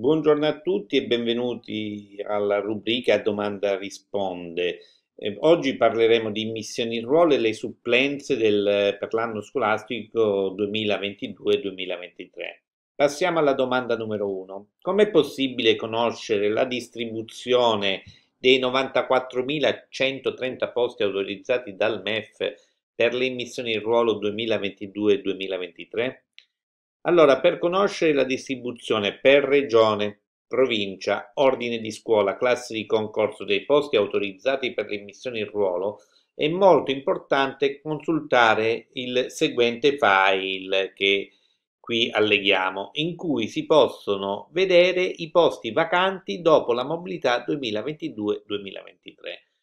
Buongiorno a tutti e benvenuti alla rubrica Domanda Risponde. Eh, oggi parleremo di missioni in ruolo e le supplenze del, per l'anno scolastico 2022-2023. Passiamo alla domanda numero 1. Com'è possibile conoscere la distribuzione dei 94.130 posti autorizzati dal MEF per le missioni in ruolo 2022-2023? Allora, per conoscere la distribuzione per regione, provincia, ordine di scuola, classi di concorso dei posti autorizzati per l'immissione in ruolo, è molto importante consultare il seguente file che qui alleghiamo, in cui si possono vedere i posti vacanti dopo la mobilità 2022-2023.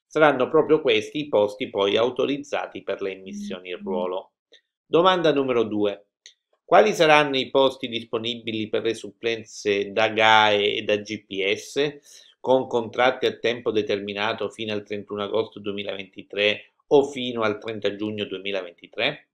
Saranno proprio questi i posti poi autorizzati per le immissioni in mm. ruolo. Domanda numero 2. Quali saranno i posti disponibili per le supplenze da GAE e da GPS con contratti a tempo determinato fino al 31 agosto 2023 o fino al 30 giugno 2023?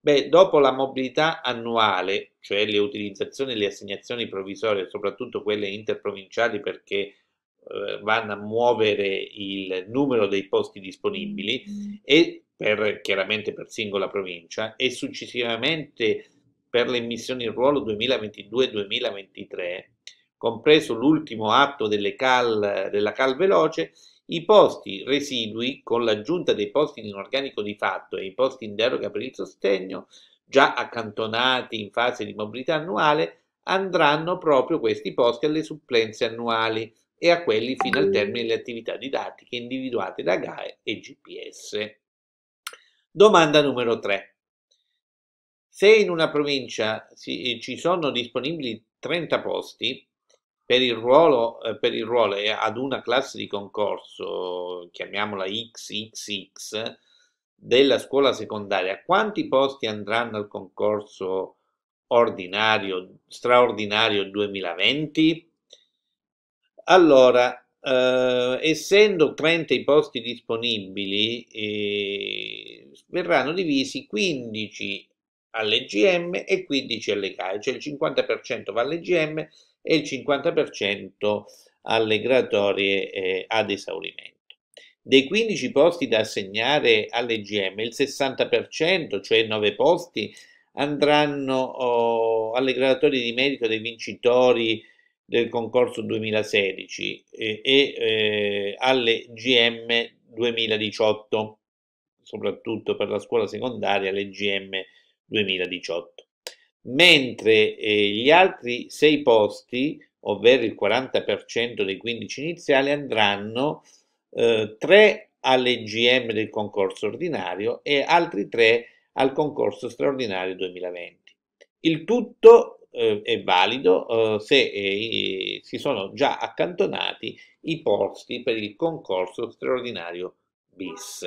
Beh, dopo la mobilità annuale, cioè le utilizzazioni e le assegnazioni provvisorie, soprattutto quelle interprovinciali perché eh, vanno a muovere il numero dei posti disponibili mm. e per, chiaramente per singola provincia e successivamente per le missioni in ruolo 2022-2023, compreso l'ultimo atto cal, della Cal Veloce, i posti residui con l'aggiunta dei posti in organico di fatto e i posti in deroga per il sostegno, già accantonati in fase di mobilità annuale, andranno proprio questi posti alle supplenze annuali e a quelli fino al termine delle attività didattiche individuate da GAE e GPS. Domanda numero 3. Se in una provincia si, eh, ci sono disponibili 30 posti per il, ruolo, eh, per il ruolo eh, ad una classe di concorso, chiamiamola XXX, della scuola secondaria, quanti posti andranno al concorso ordinario, straordinario 2020? Allora, eh, essendo 30 i posti disponibili, eh, verranno divisi 15 alle GM e 15 alle CAE, cioè il 50% va alle GM e il 50% alle graduatorie eh, ad esaurimento. Dei 15 posti da assegnare alle GM, il 60%, cioè 9 posti, andranno oh, alle graduatorie di merito dei vincitori del concorso 2016 e, e eh, alle GM 2018, soprattutto per la scuola secondaria, alle GM 2018 2018, mentre eh, gli altri sei posti, ovvero il 40% dei 15 iniziali, andranno eh, tre alle GM del concorso ordinario e altri tre al concorso straordinario 2020. Il tutto eh, è valido eh, se eh, si sono già accantonati i posti per il concorso straordinario bis.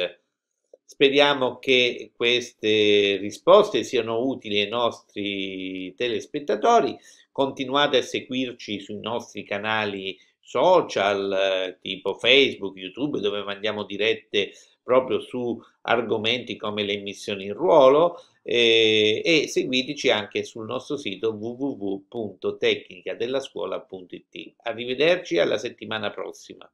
Speriamo che queste risposte siano utili ai nostri telespettatori. Continuate a seguirci sui nostri canali social eh, tipo Facebook, YouTube, dove mandiamo dirette proprio su argomenti come le missioni in ruolo eh, e seguiteci anche sul nostro sito www.tecnicadellascuola.it. Arrivederci alla settimana prossima.